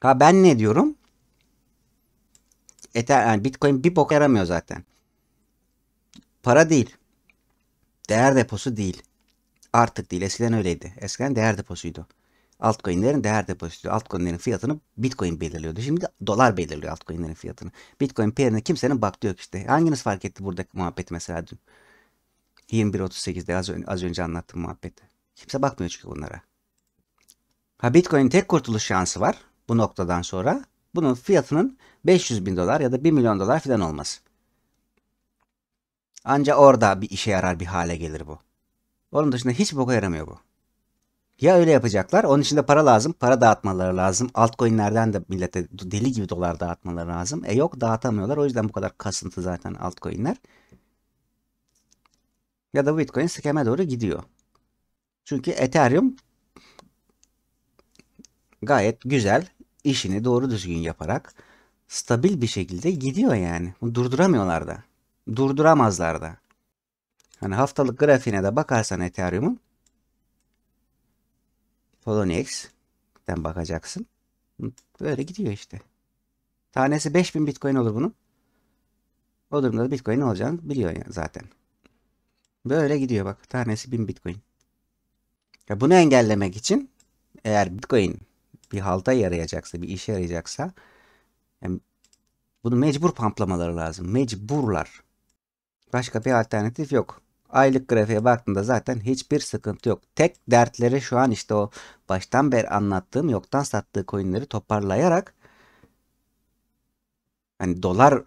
Ha ben ne diyorum? Ether, yani Bitcoin bir bok yaramıyor zaten. Para değil. Değer deposu değil. Artık değil. Eskiden öyleydi. Eskiden değer deposuydu. Altcoin'lerin değer deposuydu. Altcoin'lerin fiyatını Bitcoin belirliyordu. Şimdi dolar belirliyor altcoin'lerin fiyatını. Bitcoin piyasasına kimsenin baktı yok işte. Hanginiz fark etti buradaki muhabbet mesela dün? 21.38'de az, önce, az önce anlattığım muhabbeti. Kimse bakmıyor çünkü bunlara. Ha Bitcoin'in tek kurtuluş şansı var bu noktadan sonra bunun fiyatının 500 bin dolar ya da 1 milyon dolar filan olması. Anca orada bir işe yarar bir hale gelir bu. Onun dışında hiç boka yaramıyor bu. Ya öyle yapacaklar. Onun için de para lazım. Para dağıtmaları lazım. Altcoin'lerden de millete deli gibi dolar dağıtmaları lazım. E yok dağıtamıyorlar. O yüzden bu kadar kasıntı zaten altcoin'ler. Ya da Bitcoin skeme doğru gidiyor. Çünkü Ethereum gayet güzel işini doğru düzgün yaparak stabil bir şekilde gidiyor yani. durduramıyorlar da. Durduramazlar da. Hani haftalık grafiğine de bakarsan Ethereum'un Polonix'den bakacaksın. Böyle gidiyor işte. Tanesi 5000 Bitcoin olur bunun. O durumda da Bitcoin olacağını biliyor zaten. Böyle gidiyor bak. Tanesi 1000 Bitcoin. Ya bunu engellemek için eğer Bitcoin bir halda yarayacaksa, bir işe yarayacaksa yani bunu mecbur pamplamaları lazım. Mecburlar. Başka bir alternatif yok. Aylık grafiğe baktığında zaten hiçbir sıkıntı yok. Tek dertleri şu an işte o baştan beri anlattığım yoktan sattığı coinleri toparlayarak hani dolar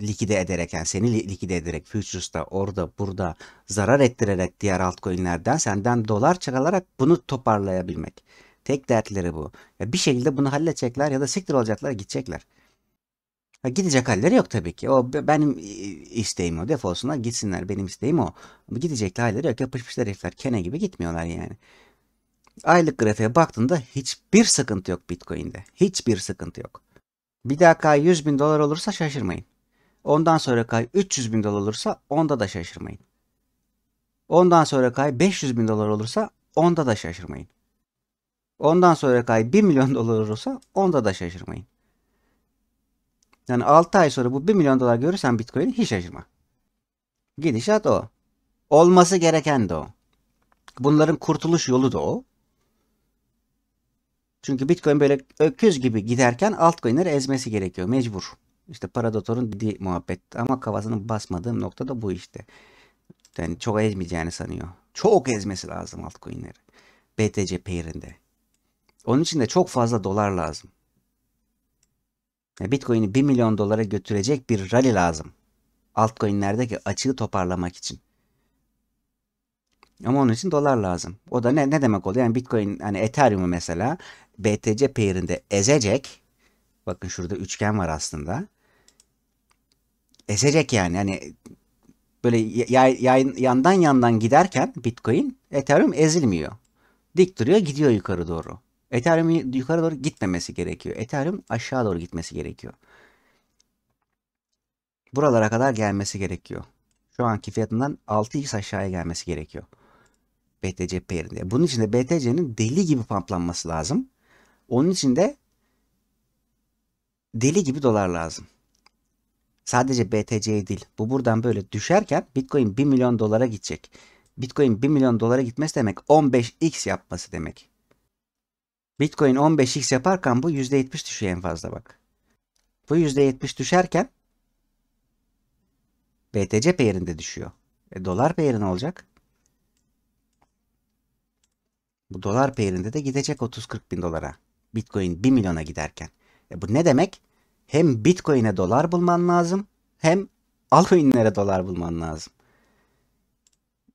likide ederek yani seni likide ederek futures'ta orada burada zarar ettirerek diğer altcoin'lerden senden dolar çıkararak bunu toparlayabilmek. Tek dertleri bu. Ya bir şekilde bunu halledecekler ya da siktir olacaklar gidecekler. Ha, gidecek halleri yok tabii ki. O benim isteğim o. Defolsunlar gitsinler. Benim isteğim o. Gidecek halleri yok. Yapışmışlar herifler. Kene gibi gitmiyorlar yani. Aylık grafiğe baktığında hiçbir sıkıntı yok Bitcoin'de. Hiçbir sıkıntı yok. Bir dakika 100 bin dolar olursa şaşırmayın. Ondan sonra kay 300 bin dolar olursa onda da şaşırmayın. Ondan sonra kay 500 bin dolar olursa onda da şaşırmayın. Ondan sonra ay 1 milyon dolar olursa onda da şaşırmayın. Yani 6 ay sonra bu 1 milyon dolar görürsen Bitcoin hiç şaşırma. Gidişat o. Olması gereken de o. Bunların kurtuluş yolu da o. Çünkü Bitcoin böyle öküz gibi giderken altcoin'leri ezmesi gerekiyor mecbur. İşte paradotorun dediği muhabbet ama kafasının basmadığım nokta da bu işte. Yani çok ezmeyeceğini sanıyor. Çok ezmesi lazım altcoin'leri. BTC pair'inde. Onun için de çok fazla dolar lazım. E, Bitcoin'i 1 milyon dolara götürecek bir rally lazım. Altcoin'lerdeki açığı toparlamak için. Ama onun için dolar lazım. O da ne, ne demek oluyor? Yani Bitcoin hani Ethereum'u mesela BTC pair'inde ezecek. Bakın şurada üçgen var aslında. Ezecek yani. Hani böyle yay, yay, yandan yandan giderken Bitcoin Ethereum ezilmiyor. Dik duruyor gidiyor yukarı doğru. Ethereum'in yukarı doğru gitmemesi gerekiyor. Ethereum aşağı doğru gitmesi gerekiyor. Buralara kadar gelmesi gerekiyor. Şu anki fiyatından 6x aşağıya gelmesi gerekiyor. BTC pair'inde. Bunun için de BTC'nin deli gibi pamplanması lazım. Onun için de deli gibi dolar lazım. Sadece BTC değil. Bu buradan böyle düşerken Bitcoin 1 milyon dolara gidecek. Bitcoin 1 milyon dolara gitmesi demek 15x yapması demek. Bitcoin 15x yaparken bu %70 düşüyor en fazla bak. Bu %70 düşerken BTC peyirinde düşüyor. E, dolar peyiri ne olacak? Bu dolar peyerinde de gidecek 30-40 bin dolara. Bitcoin 1 milyona giderken. E, bu ne demek? Hem Bitcoin'e dolar bulman lazım hem altcoin'lere dolar bulman lazım.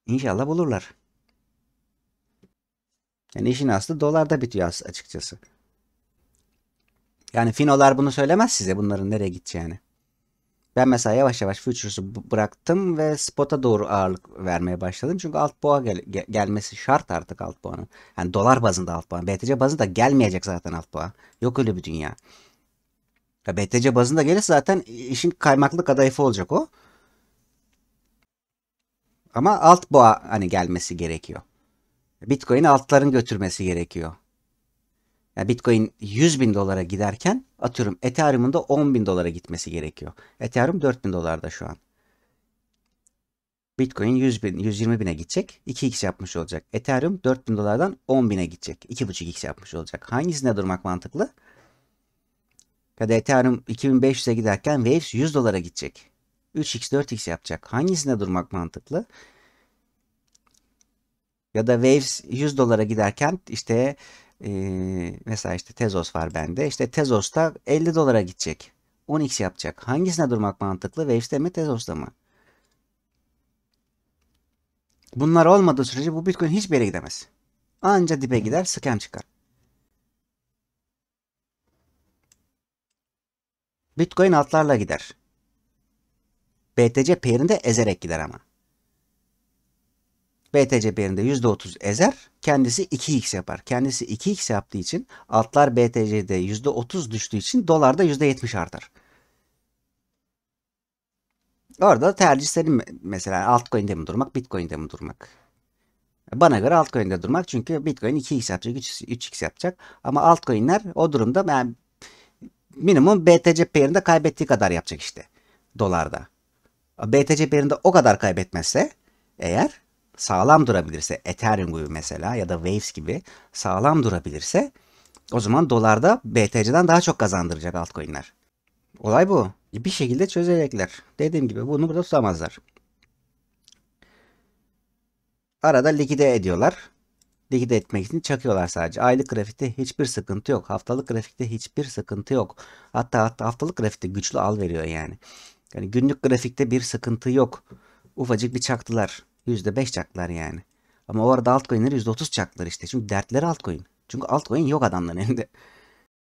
İnşallah bulurlar. Yani işin aslı dolarda bitiyor açıkçası. Yani Finolar bunu söylemez size bunların nereye gideceğini. Ben mesela yavaş yavaş futures'u bıraktım ve spot'a doğru ağırlık vermeye başladım. Çünkü alt boğa gel gelmesi şart artık alt boğanın. Yani dolar bazında alt boğa. BTC bazında gelmeyecek zaten alt boğa. Yok öyle bir dünya. Ya BTC bazında gelirse zaten işin kaymaklı kadayıfı olacak o. Ama alt boğa hani gelmesi gerekiyor. Bitcoin altların götürmesi gerekiyor. Yani Bitcoin 100 bin dolara giderken atıyorum Ethereum'un da 10 bin dolara gitmesi gerekiyor. Ethereum 4 bin dolarda şu an. Bitcoin 100 bin, 120 bine gidecek. 2x yapmış olacak. Ethereum 4 bin dolardan 10 bine gidecek. 2,5x yapmış olacak. Hangisinde durmak mantıklı? Ya da Ethereum 2500'e giderken Waves 100 dolara gidecek. 3x 4x yapacak. Hangisinde durmak mantıklı? Ya da Waves 100 dolara giderken işte e, mesela işte Tezos var bende. İşte Tezos da 50 dolara gidecek. 10x yapacak. Hangisine durmak mantıklı? Waves'te mi Tezos'ta mı? Bunlar olmadığı sürece bu Bitcoin hiçbir yere gidemez. Anca dibe gider, scam çıkar. Bitcoin altlarla gider. BTC pairini de ezerek gider ama. BTC birinde %30 ezer. Kendisi 2x yapar. Kendisi 2x yaptığı için altlar BTC'de %30 düştüğü için dolar dolarda %70 artar. Orada tercih senin mesela altcoin'de mi durmak, bitcoin'de mi durmak? Bana göre altcoin'de durmak çünkü bitcoin 2x yapacak, 3x yapacak. Ama altcoin'ler o durumda yani minimum BTC pair'inde kaybettiği kadar yapacak işte dolarda. BTC pair'inde o kadar kaybetmezse eğer sağlam durabilirse Ethereum gibi mesela ya da Waves gibi sağlam durabilirse o zaman dolarda BTC'den daha çok kazandıracak altcoin'ler. Olay bu. Bir şekilde çözecekler. Dediğim gibi bunu burada tutamazlar. Arada likide ediyorlar. Likide etmek için çakıyorlar sadece. Aylık grafikte hiçbir sıkıntı yok. Haftalık grafikte hiçbir sıkıntı yok. Hatta, hatta haftalık grafikte güçlü al veriyor yani. Yani günlük grafikte bir sıkıntı yok. Ufacık bir çaktılar. %5 çaklar yani. Ama o arada altcoin'leri %30 çaklar işte. Çünkü dertleri altcoin. Çünkü altcoin yok adamların elinde.